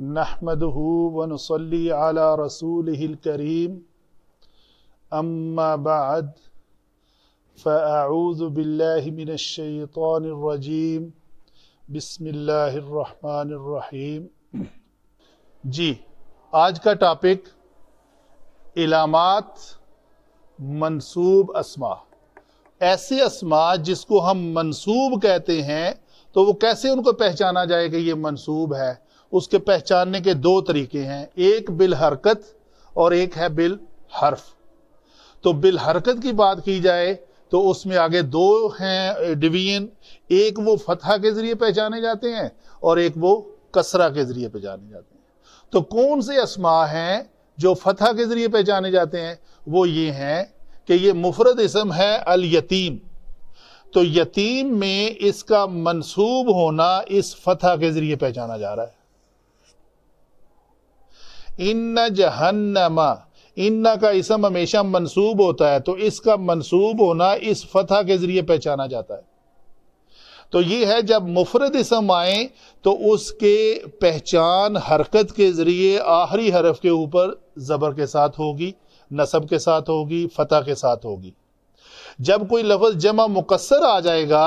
نحمده على رسوله الكريم بعد فأعوذ بالله من الشيطان الرجيم بسم اللہ الرحمن الرحیم جی آج کا ٹاپک علامات منصوب اسما ایسی اسما جس کو ہم منصوب کہتے ہیں تو وہ کیسے ان کو پہچانا جائے کہ یہ منصوب ہے اس کے پہچاننے کے دو طریقے ہیں ایک بالحرکت اور ایک ہے بل حرف تو بالحرکت کی بات کی جائے تو اس میں آگے دو ہیں ڈویژن ایک وہ فتحہ کے ذریعے پہچانے جاتے ہیں اور ایک وہ کسرہ کے ذریعے پہچانے جاتے ہیں تو کون سے اسما ہیں جو فتحہ کے ذریعے پہچانے جاتے ہیں وہ یہ ہیں کہ یہ مفرد اسم ہے الیتیم تو یتیم میں اس کا منصوب ہونا اس فتح کے ذریعے پہچانا جا رہا ہے ان جہنما ان کا اسم ہمیشہ منصوب ہوتا ہے تو اس کا منصوب ہونا اس فتح کے ذریعے پہچانا جاتا ہے تو یہ ہے جب مفرد اسم آئیں تو اس کے پہچان حرکت کے ذریعے آخری حرف کے اوپر زبر کے ساتھ ہوگی نصب کے ساتھ ہوگی فتح کے ساتھ ہوگی جب کوئی لفظ جمع مقصر آ جائے گا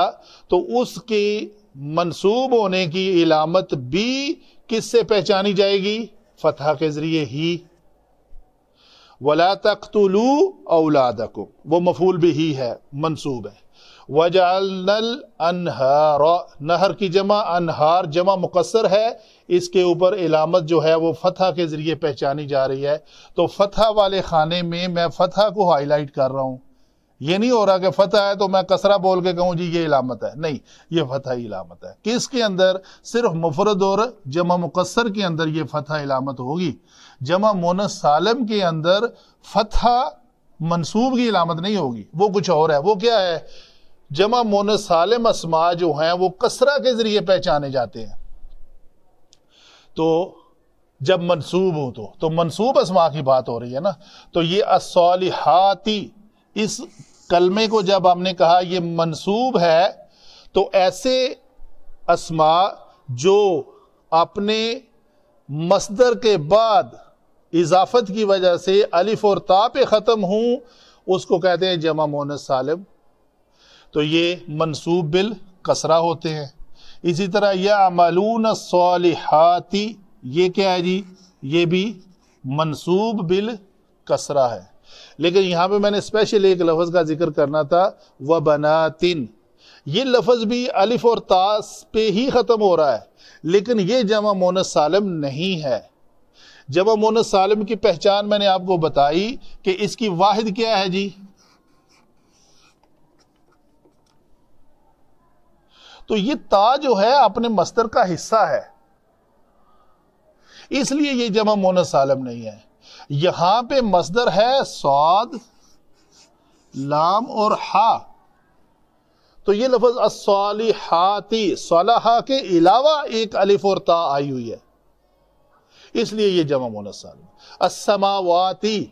تو اس کی منصوب ہونے کی علامت بھی کس سے پہچانی جائے گی فتح کے ذریعے ہی ولا تخت اولادک وہ مفول بھی ہی ہے منصوب ہے وجا انہار کی جمع انہار جمع مقصر ہے اس کے اوپر علامت جو ہے وہ فتح کے ذریعے پہچانی جا رہی ہے تو فتح والے خانے میں میں فتح کو ہائی لائٹ کر رہا ہوں یہ نہیں ہو رہا کہ فتح ہے تو میں کسرہ بول کے کہوں جی یہ علامت ہے نہیں یہ فتح علامت ہے کس کے اندر صرف مفرد اور جمع مقصر کے اندر یہ فتح علامت ہوگی جمع سالم کے اندر فتح منصوب کی علامت نہیں ہوگی وہ کچھ اور ہے وہ کیا ہے جمع مون سالم اسما جو ہیں وہ کسرہ کے ذریعے پہچانے جاتے ہیں تو جب منصوب ہو تو تو منصوب اسما کی بات ہو رہی ہے نا تو یہ اصول اس کلمے کو جب ہم نے کہا یہ منصوب ہے تو ایسے اسما جو اپنے مصدر کے بعد اضافت کی وجہ سے اور تا پہ ختم ہوں اس کو کہتے ہیں جمع مونس سالم تو یہ منصوب بل کسرا ہوتے ہیں اسی طرح یہ ملون صالحاتی یہ کیا ہے جی یہ بھی منصوب بل کسرا ہے لیکن یہاں پہ میں نے اسپیشل ایک لفظ کا ذکر کرنا تھا وہ یہ لفظ بھی الف اور تاس پہ ہی ختم ہو رہا ہے لیکن یہ جمع مون سالم نہیں ہے جمع مون سالم کی پہچان میں نے آپ کو بتائی کہ اس کی واحد کیا ہے جی تو یہ تا جو ہے اپنے مستر کا حصہ ہے اس لیے یہ جمع مون سالم نہیں ہے یہاں پہ مصدر ہے سعود لام اور ہا تو یہ لفظ الصالحاتی صالحہ کے علاوہ ایک اور تا آئی ہوئی ہے اس لیے یہ جمع مون سالم السماواتی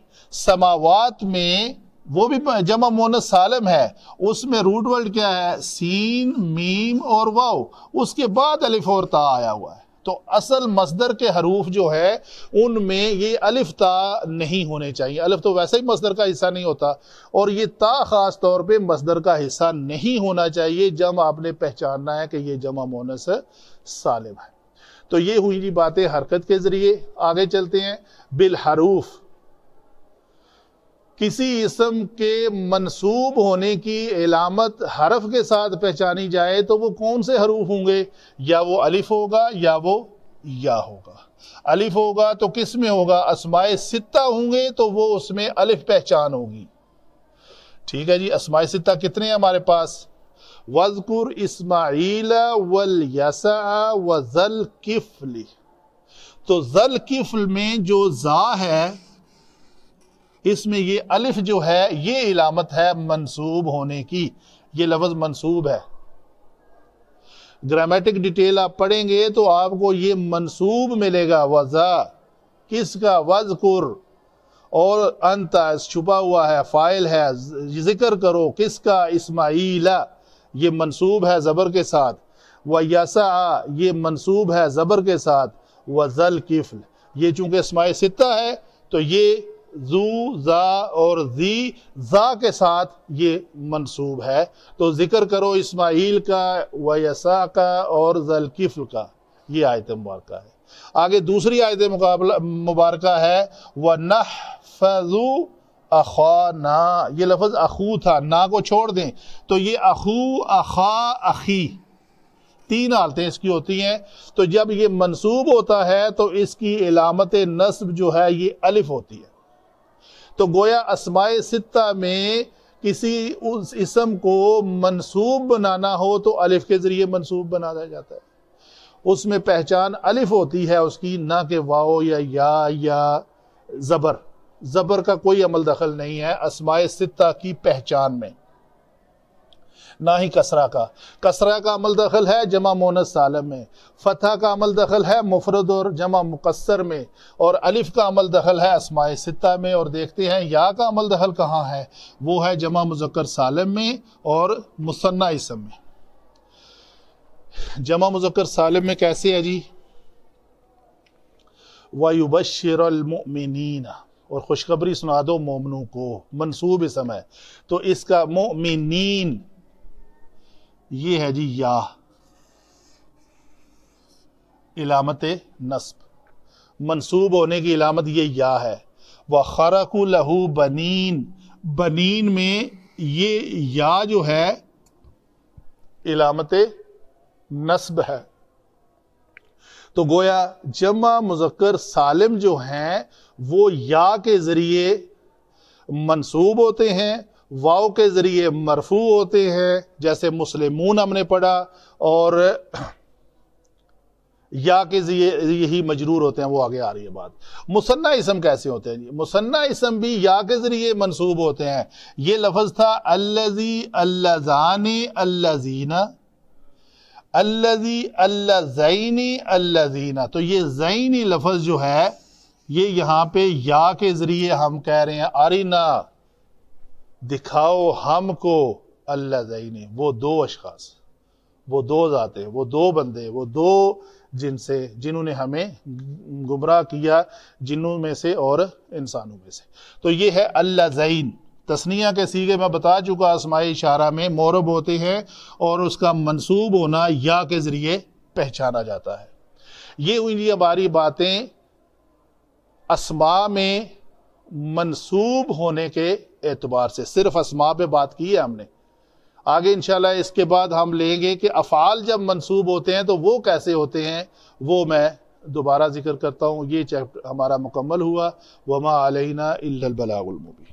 سماوات میں وہ بھی جمع مونس سالم ہے اس میں روٹ ورڈ کیا ہے سین میم اور واؤ اس کے بعد اور تا آیا ہوا ہے تو اصل مصدر کے حروف جو ہے ان میں یہ الف تا نہیں ہونے چاہیے الف تو ویسے ہی مصدر کا حصہ نہیں ہوتا اور یہ تا خاص طور پہ مصدر کا حصہ نہیں ہونا چاہیے جمع آپ نے پہچاننا ہے کہ یہ جمع مونس سالم ہے تو یہ ہوئی جی باتیں حرکت کے ذریعے آگے چلتے ہیں بالحروف حروف کسی اسم کے منصوب ہونے کی علامت حرف کے ساتھ پہچانی جائے تو وہ کون سے حروف ہوں گے یا وہ الف ہوگا یا وہ یا ہوگا الف ہوگا تو کس میں ہوگا اسماعی ستہ ہوں گے تو وہ اس میں الف پہچان ہوگی ٹھیک ہے جی اسماعی ستہ کتنے ہیں ہمارے پاس وزقر اسماعیل و زل کفل تو ذل کفل میں جو ذا ہے اس میں یہ الف جو ہے یہ علامت ہے منصوب ہونے کی یہ لفظ منصوب ہے گرامیٹک ڈیٹیل آپ پڑھیں گے تو آپ کو یہ منصوب ملے گا وزا کس کا اور انتا چھپا ہوا ہے فائل ہے ذکر کرو کس کا اسماعیل یہ منصوب ہے زبر کے ساتھ و یسا یہ منصوب ہے زبر کے ساتھ وزل کفل یہ چونکہ اسماعی ستہ ہے تو یہ زو زا اور زی زا کے ساتھ یہ منصوب ہے تو ذکر کرو اسماعیل کا ویسا کا اور ذلکفل کا یہ آیت مبارکہ ہے آگے دوسری آیت مقابلہ مبارکہ ہے وہ نح فو اخوا نا یہ لفظ اخو تھا نا کو چھوڑ دیں تو یہ اخو اخا اخی تین حالتیں اس کی ہوتی ہیں تو جب یہ منصوب ہوتا ہے تو اس کی علامت نصب جو ہے یہ الف ہوتی ہے تو گویا اسماء ستہ میں کسی اس اسم کو منصوب بنانا ہو تو الف کے ذریعے منصوب بنا دیا جاتا ہے اس میں پہچان الف ہوتی ہے اس کی نہ کہ واو یا یا یا زبر زبر کا کوئی عمل دخل نہیں ہے اسماء ستہ کی پہچان میں نہ ہی کسرہ کا کسرہ کا عمل دخل ہے جمع مونس سالم میں فتح کا عمل دخل ہے مفرد اور جمع مقصر میں اور الف کا عمل دخل ہے اسماء ستہ میں اور دیکھتے ہیں یا کا عمل دخل کہاں ہے وہ ہے جمع مذکر سالم میں اور مصنع اسم میں جمع مذکر سالم میں کیسے ہے جی وَيُبَشِّرَ الْمُؤْمِنِينَ اور خوشخبری سنا دو مومنوں کو منصوب اسم ہے تو اس کا مؤمنین یہ ہے جی یا علامت نصب منصوب ہونے کی علامت یہ یا ہے وہ خرق لہو بنین میں یہ یا جو ہے علامت نصب ہے تو گویا جمع مذکر سالم جو ہیں وہ یا کے ذریعے منصوب ہوتے ہیں واؤ کے ذریعے مرفوع ہوتے ہیں جیسے مسلمون ہم نے پڑھا اور یا کے ذریعے یہی مجرور ہوتے ہیں وہ آگے آ رہی ہے بات مصنع اسم کیسے ہوتے ہیں مصنع اسم بھی یا کے ذریعے منصوب ہوتے ہیں یہ لفظ تھا الزی اللہ اللذین اللذی زینا الزی تو یہ زینی لفظ جو ہے یہ یہاں پہ یا کے ذریعے ہم کہہ رہے ہیں آرینا دکھاؤ ہم کو اللہ زائن وہ دو اشخاص وہ دو ذاتے وہ دو بندے وہ دو جن سے جنہوں نے ہمیں گمراہ کیا جنہوں میں سے اور انسانوں میں سے تو یہ ہے اللہ زین تسنیہ کے سیگے میں بتا چکا اسمائی اشارہ میں مورب ہوتے ہیں اور اس کا منصوب ہونا یا کے ذریعے پہچانا جاتا ہے یہ ہوئی باری باتیں اسما میں منصوب ہونے کے اعتبار سے صرف اسما پہ بات کی ہے ہم نے آگے انشاءاللہ اس کے بعد ہم لیں گے کہ افعال جب منصوب ہوتے ہیں تو وہ کیسے ہوتے ہیں وہ میں دوبارہ ذکر کرتا ہوں یہ چیپٹر ہمارا مکمل ہوا وما الا البلاغ المبین